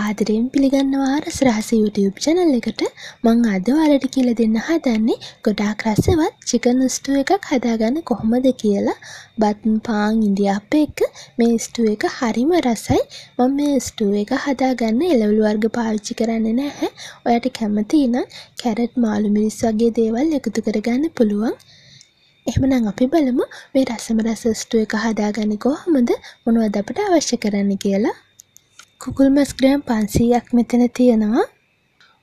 ආදරයෙන් පිළිගන්නවා ආරස් රහස YouTube channel එකට මම අද ඔයාලට කියලා දෙන්න හදන්නේ ගොඩාක් රසවත් chicken stew එකක් හදාගන්න කොහොමද කියලා බත් පාන් ඉන්දියාප්ප එක මේ stew එක හරිම රසයි මම මේ stew එක හදාගන්න එළවලු වර්ග පාවිච්චි කරන්නේ නැහැ ඔයාට කැමති නම් කැරට් මාළු මිරිස් වගේ දේවල් එකතු කරගන්න පුළුවන් එහෙමනම් අපි බලමු මේ රසම රස stew එක හදාගන්නේ කොහොමද මොනවද අපිට අවශ්‍ය කරන්නේ කියලා කුකුල් මස් ග්‍රෑම් පන්සීයක් මෙතන තියෙනවා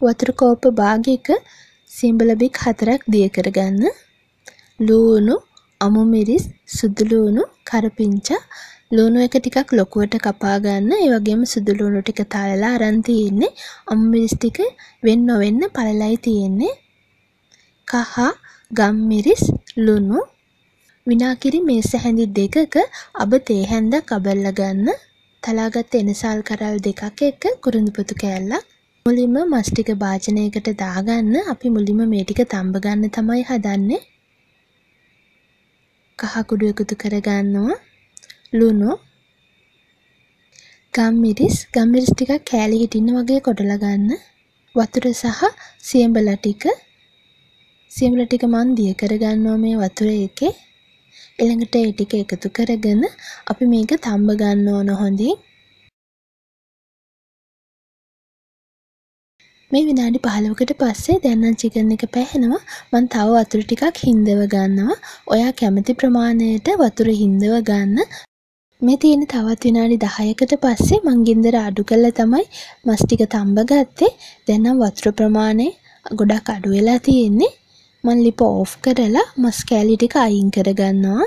වතුර කෝප භාගයක සිම්බලබික් හතරක් දියකර ගන්න ලූුණු අමුමිරිස් සුදුලූුණු කරපිංචා ලුණු එක ටිකක් ලොකුවට කපා ගන්න ඒ වගේම සුදු ලුණු ටික තලලා අරන් තියෙන්නේ අමුමිරිස් ටික වෙන් නොවෙන්න පළලයි තියෙන්නේ කහ ගම්මිරිස් ලුණු විනාකිරි මේස හැඳි දෙකක අබ තේ හැන්දක් අබල්ලා ගන්න තලාගත් එනසල් කරල් දෙකක් එක්ක කුරුඳු පොතු කෑල්ලක් මුලින්ම මස් ටික භාජනයකට දාගන්න අපි මුලින්ම මේ ටික තඹ ගන්න තමයි හදන්නේ. කහ කුඩු එකතු කරගන්නවා. ලුණු ගම්මිරිස් ගම්මිරිස් ටිකක් කෑලි හිටින්න වගේ කොටලා ගන්න. වතුර සහ සියඹලා ටික සියඹලා ටික මන් දිය කරගන්නවා මේ වතුර එකේ. ඊළඟට ඒ ටික එකතු කරගෙන අපි මේක තඹ ගන්න ඕන හොඳින්. මේ විනාඩි 15කට පස්සේ දැන් නම් චිකන් එක පැහැෙනවා. මම තව වතුර ටිකක් හින්දව ගන්නවා. ඔයා කැමති ප්‍රමාණයට වතුර හින්දව ගන්න. මේ තියෙන තවත් විනාඩි 10කට පස්සේ මං ගින්දර අඩු කළා තමයි මස් ටික තඹ ගත්තේ. දැන් නම් වතුර ප්‍රමාණය ගොඩක් අඩු වෙලා තියෙන්නේ. මං ලිප ඕෆ් කරලා මස් කෑලි ටික අයින් කරගන්නවා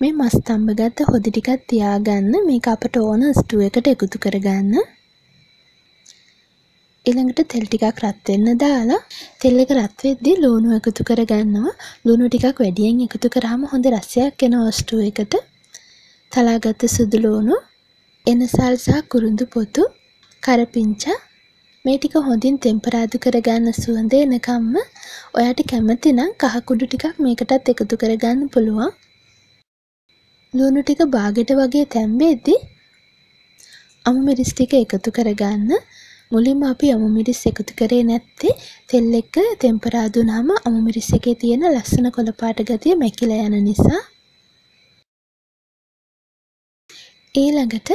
මේ මස් තම්බ ගත්ත හොදි ටිකක් තියාගන්න මේක අපට ඕන ස්ටූ එකට එකතු කරගන්න ඊළඟට තෙල් ටිකක් රත් වෙන්න දාලා තෙල් එක රත් වෙද්දී ලුණු එකතු කරගන්නවා ලුණු ටිකක් වැඩියෙන් එකතු කරාම හොඳ රසයක් එනවා ස්ටූ එකට තලාගත්ත සුදු ලුණු එනසල් සහ කුරුඳු පොතු කරපිංචා මේ ටික හොඳින් තෙම්පරාදු කරගන්න සුවඳ එනකම්ම ඔයාට කැමති නම් කහකුඩු ටිකක් මේකටත් එකතු කරගන්න පුළුවන්. ලුණු ටික බාගෙට වගේ තැම්බෙද්දී අමු මිරිස් ටික එකතු කරගන්න. මුලින්ම අපි අමු මිරිස් එකතු කරේ නැත්තේ තෙල් එක තෙම්පරාදු වුනහම අමු මිරිස් එකේ තියෙන ලස්සන කොළ පාට ගතිය මැකිලා යන නිසා. ඊළඟට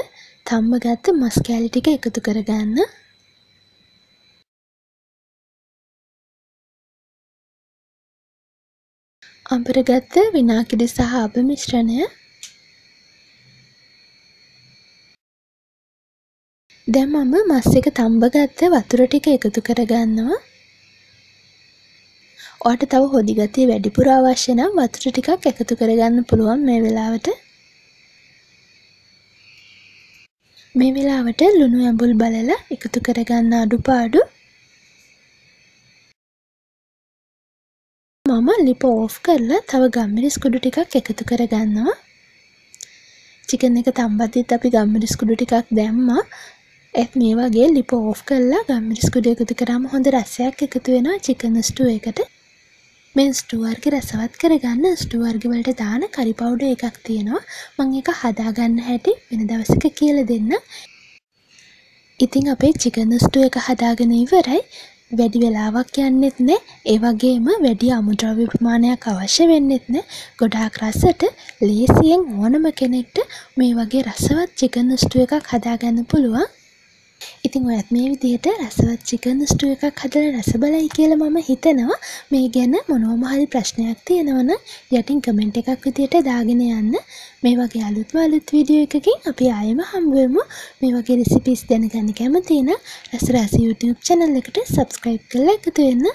තම්බගත්ත මස් කෑලි ටික එකතු කරගන්න. අඹරගත්ත විනාකිඩි සහ අබ මිශ්‍රණය දැන් මම මස් එක තඹ ගත්ත වතුර ටික එකතු කරගන්නවා. ඔයාට තව හොදි ගතිය වැඩිපුර අවශ්‍ය නම් වතුර ටිකක් එකතු කරගන්න පුළුවන් මේ වෙලාවට. මේ වෙලාවට ලුණු ඇඹුල් බලලා එකතු කරගන්න අඩුපාඩු මම ලිප ඕෆ් කරලා තව ගම්මිරිස් කුඩු ටිකක් එකතු කරගන්නවා. චිකන් එක තම්බද්දිත් අපි ගම්මිරිස් කුඩු ටිකක් දැම්මා. ඒත් මේ වගේ ලිප ඕෆ් කරලා ගම්මිරිස් කුඩු එකතු කරාම හොඳ රසයක් එකතු වෙනවා චිකන් ස්ටූ එකට. මේ ස්ටූ වර්ග රසවත් කරගන්න ස්ටූ වර්ග වලට දාන කරි පවුඩර් එකක් තියෙනවා. මම ඒක හදාගන්න හැටි වෙන දවසක කියලා දෙන්න. ඉතින් අපේ චිකන් ස්ටූ එක හදාගෙන ඉවරයි. වැඩි වෙලාවක් යන්නෙත් නෑ ඒ වගේම වැඩි අමුද්‍රව්‍ය ප්‍රමාණයක් අවශ්‍ය වෙන්නෙත් නෑ ගොඩාක් රසට ලේසියෙන් ඕනම කෙනෙක්ට මේ වගේ රසවත් චිකන් ස්ටු එකක් හදාගන්න පුළුවන් ඉතින් ඔයත් මේ විදිහට රසවත් චිකන් ස්ටුව එකක් හදලා රස බලයි කියලා මම හිතනවා. මේ ගැන මොනවම හරි ප්‍රශ්නයක් තියෙනවා නම් යටින් කමෙන්ට් එකක් විදිහට දාගෙන යන්න. මේ වගේ අලුත්ම අලුත් වීඩියෝ එකකින් අපි ආයෙම හම්බ වෙමු. මේ වගේ රෙසිපිස් දැනගන්න කැමති නම් රස රස YouTube channel එකට subscribe කරලා එකතු වෙන්න.